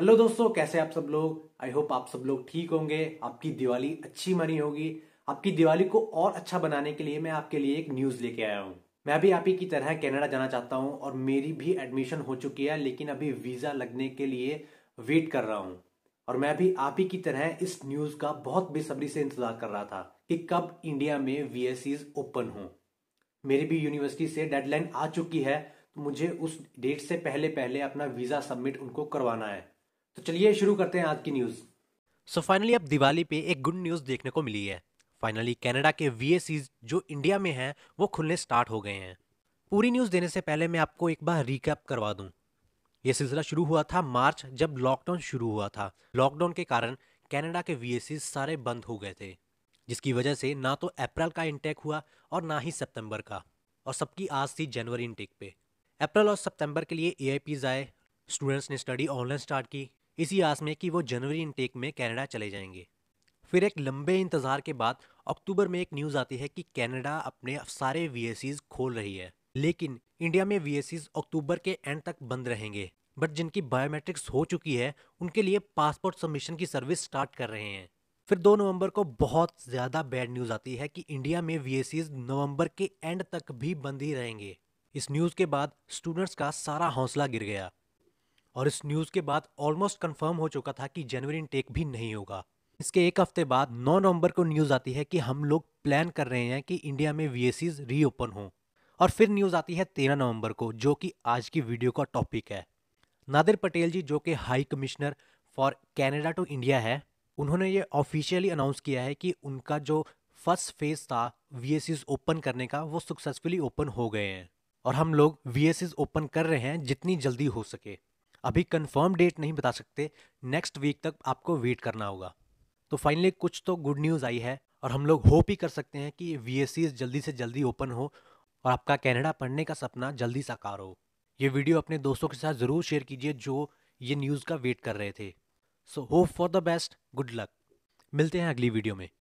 hello दोस्तों कैसे आप सब लोग आई होप आप सब लोग ठीक होंगे आपकी दिवाली अच्छी मनी होगी आपकी दिवाली को और अच्छा बनाने के लिए मैं आपके लिए एक न्यूज लेके आया हूँ मैं भी आप ही की तरह कनाडा जाना चाहता हूँ और मेरी भी एडमिशन हो चुकी है लेकिन अभी वीजा लगने के लिए वेट कर रहा हूँ और मैं भी आप ही की तरह इस न्यूज का बहुत बेसब्री से इंतजार कर रहा था कि कब इंडिया में वी ओपन हो मेरी भी यूनिवर्सिटी से डेडलाइन आ चुकी है तो मुझे उस डेट से पहले पहले अपना वीजा सबमिट उनको करवाना है तो चलिए शुरू करते हैं आज की न्यूज़ सो so फाइनली अब दिवाली पे एक गुड न्यूज़ देखने को मिली है फाइनली कनाडा के वी जो इंडिया में हैं वो खुलने स्टार्ट हो गए हैं पूरी न्यूज़ देने से पहले मैं आपको एक बार रिकैप करवा दूं ये सिलसिला शुरू हुआ था मार्च जब लॉकडाउन शुरू हुआ था लॉकडाउन के कारण कनाडा के वी सारे बंद हो गए थे जिसकी वजह से ना तो अप्रैल का इनटेक हुआ और ना ही सितंबर का और सबकी आज थी जनवरी इनटेक पे अप्रैल और सितंबर के लिए ए आए स्टूडेंट्स ने स्टडी ऑनलाइन स्टार्ट की इसी आस में कि वो जनवरी इनटेक में कनाडा चले जाएंगे फिर एक लंबे इंतज़ार के बाद अक्टूबर में एक न्यूज़ आती है कि कनाडा अपने सारे वी खोल रही है लेकिन इंडिया में वी अक्टूबर के एंड तक बंद रहेंगे बट जिनकी बायोमेट्रिक्स हो चुकी है उनके लिए पासपोर्ट सबमिशन की सर्विस स्टार्ट कर रहे हैं फिर 2 नवंबर को बहुत ज़्यादा बैड न्यूज़ आती है कि इंडिया में वी नवंबर के एंड तक भी बंद ही रहेंगे इस न्यूज़ के बाद स्टूडेंट्स का सारा हौसला गिर गया और इस न्यूज़ के बाद ऑलमोस्ट कंफर्म हो चुका था कि जनवरी इनटेक भी नहीं होगा इसके एक हफ्ते बाद 9 नवंबर को न्यूज़ आती है कि हम लोग प्लान कर रहे हैं कि इंडिया में वी रीओपन हो और फिर न्यूज़ आती है 13 नवंबर को जो कि आज की वीडियो का टॉपिक है नादिर पटेल जी जो कि high commissioner for Canada to India है उन्होंने ये ऑफिशियली अनाउंस किया है कि उनका जो फर्स्ट फेज था वी ओपन करने का वो सक्सेसफुली ओपन हो गए हैं और हम लोग वी ओपन कर रहे हैं जितनी जल्दी हो सके अभी कंफर्म डेट नहीं बता सकते नेक्स्ट वीक तक आपको वेट करना होगा तो फाइनली कुछ तो गुड न्यूज़ आई है और हम लोग होप ही कर सकते हैं कि वी जल्दी से जल्दी ओपन हो और आपका कैनेडा पढ़ने का सपना जल्दी साकार हो ये वीडियो अपने दोस्तों के साथ ज़रूर शेयर कीजिए जो ये न्यूज़ का वेट कर रहे थे so hope for the best good luck मिलते हैं अगली वीडियो में